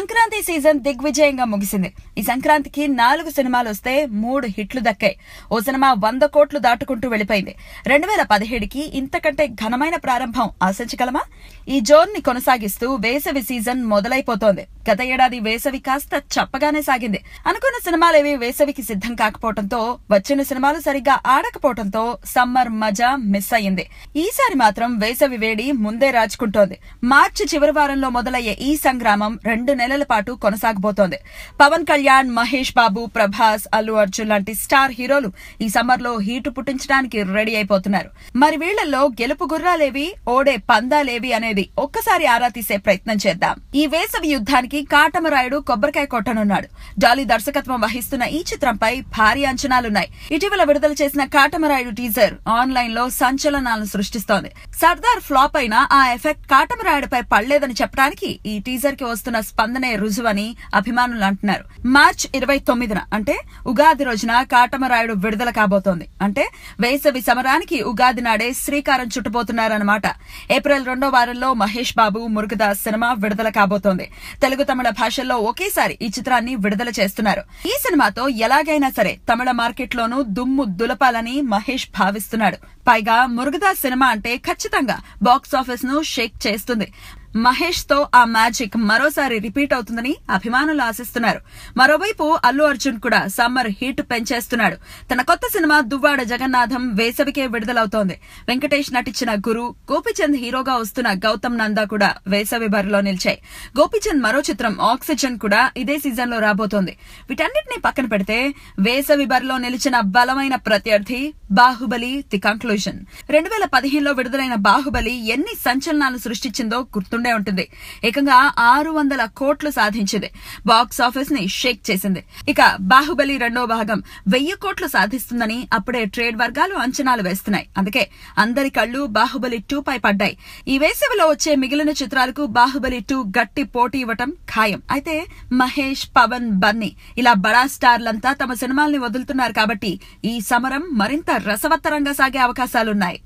Sankranti season దిగ్విజయంగా ముగిసింది ఈ సంక్రాంతికి నాలుగు సినిమాలు వస్తే మూడు హిట్లు దక్కాయి ఓ సినిమా వంద కోట్లు దాటుకుంటూ వెళ్లిపోయింది రెండు వేల పదిహేడుకి ఇంతకంటే ఘనమైన ప్రారంభం ఆశించగలమా ఈ జోన్ ని కొనసాగిస్తూ వేసవి సీజన్ మొదలైపోతోంది గత ఏడాది వేసవి కాస్త చప్పగానే సాగింది అనుకున్న సినిమాలేవి వేసవికి సిద్ధం కాకపోవడంతో వచ్చిన సినిమాలు సరిగ్గా ఆడకపోవడంతో సమ్మర్ మజా మిస్ అయింది ఈసారి మాత్రం వేసవి వేడి ముందే రాచుకుంటోంది మార్చి చివరి వారంలో మొదలయ్యే ఈ సంగ్రామం రెండు నెలలు నెలల పాటు కొనసాగబోతోంది పవన్ కళ్యాణ్ మహేష్ బాబు ప్రభాస్ అల్లు అర్జున్ లాంటి స్టార్ హీరోలు ఈ సమ్మర్ లో హీటు పుట్టించడానికి రెడీ అయిపోతున్నారు మరి వీళ్లలో గెలుపు గుర్రాలేవి ఓడే పందాలేవి అనేది ఒక్కసారి ఆరా తీసే ప్రయత్నం చేద్దాం ఈ వేసవి యుద్ధానికి కాటమరాయుడు కొబ్బరికాయ కొట్టనున్నాడు జాలీ దర్శకత్వం వహిస్తున్న ఈ చిత్రంపై భారీ అంచనాలున్నాయి ఇటీవల విడుదల చేసిన కాటమరాయుడు టీజర్ ఆన్లైన్ లో సంచలనాలను సృష్టిస్తోంది సర్దార్ ఫ్లాప్ అయినా ఆ ఎఫెక్ట్ కాటమరాయుడుపై పడలేదని చెప్పడానికి ఈ టీజర్ కి వస్తున్న స్పందన స్పందనే రుజువని అభిమానులు అంటున్నారు మార్చ్ ఇరవై తొమ్మిదిన అంటే ఉగాది రోజున కాటమరాయుడు విడుదల కాబోతోంది అంటే వేసవి సమరానికి ఉగాది నాడే శ్రీకారం చుట్టబోతున్నారన్నమాట ఏప్రిల్ రెండో వారంలో మహేష్ బాబు మురుగదాస్ సినిమా విడుదల కాబోతోంది తెలుగు తమిళ భాషల్లో ఒకేసారి ఈ చిత్రాన్ని విడుదల చేస్తున్నారు ఈ సినిమాతో ఎలాగైనా సరే తమిళ మార్కెట్ లోనూ దుమ్ము దులపాలని మహేష్ భావిస్తున్నాడు పైగా మురుగదాస్ సినిమా అంటే ఖచ్చితంగా బాక్సాఫీస్ ను షేక్ చేస్తుంది మహేష్ తో ఆ మ్యాజిక్ మరోసారి రిపీట్ అవుతుందని అభిమానులు ఆశిస్తున్నారు మరోవైపు అల్లు అర్జున్ కూడా సమ్మర్ హీట్ పెంచేస్తున్నాడు తన కొత్త సినిమా దువ్వాడ జగన్నాథం వేసవికే విడుదలవుతోంది వెంకటేష్ నటించిన గురు గోపిచంద్ హీరోగా వస్తున్న గౌతమ్ నందా కూడా వేసవి బరిలో నిలిచాయి గోపిచంద్ మరో చిత్రం ఆక్సిజన్ కూడా ఇదే సీజన్ లో రాబోతోంది వీటన్నిటిని పక్కన పెడితే వేసవి బరిలో నిలిచిన బలమైన ప్రత్యర్థి బాహుబలి ది కంక్లూజన్ రెండు వేల పదిహేనులో విడుదలైన బాహుబలి ఎన్ని సంచలనాలు సృష్టించిందో గుర్తు గుర్తుండే ఉంటుంది ఏకంగా ఆరు వందల కోట్లు సాధించింది బాక్స్ ఆఫీస్ ని షేక్ చేసింది ఇక బాహుబలి రెండో భాగం వెయ్యి కోట్లు సాధిస్తుందని అప్పుడే ట్రేడ్ వర్గాలు అంచనాలు వేస్తున్నాయి అందుకే అందరి కళ్ళు బాహుబలి టూ పై పడ్డాయి ఈ వేసవిలో వచ్చే మిగిలిన చిత్రాలకు బాహుబలి టూ గట్టి పోటీ ఇవ్వటం ఖాయం అయితే మహేష్ పవన్ బన్నీ ఇలా బడా స్టార్లంతా తమ సినిమాల్ని వదులుతున్నారు కాబట్టి ఈ సమరం మరింత రసవత్తరంగా సాగే అవకాశాలున్నాయి